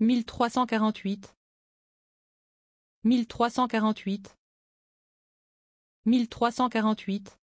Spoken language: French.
mille trois cent quarante-huit mille trois cent quarante-huit mille trois cent quarante-huit.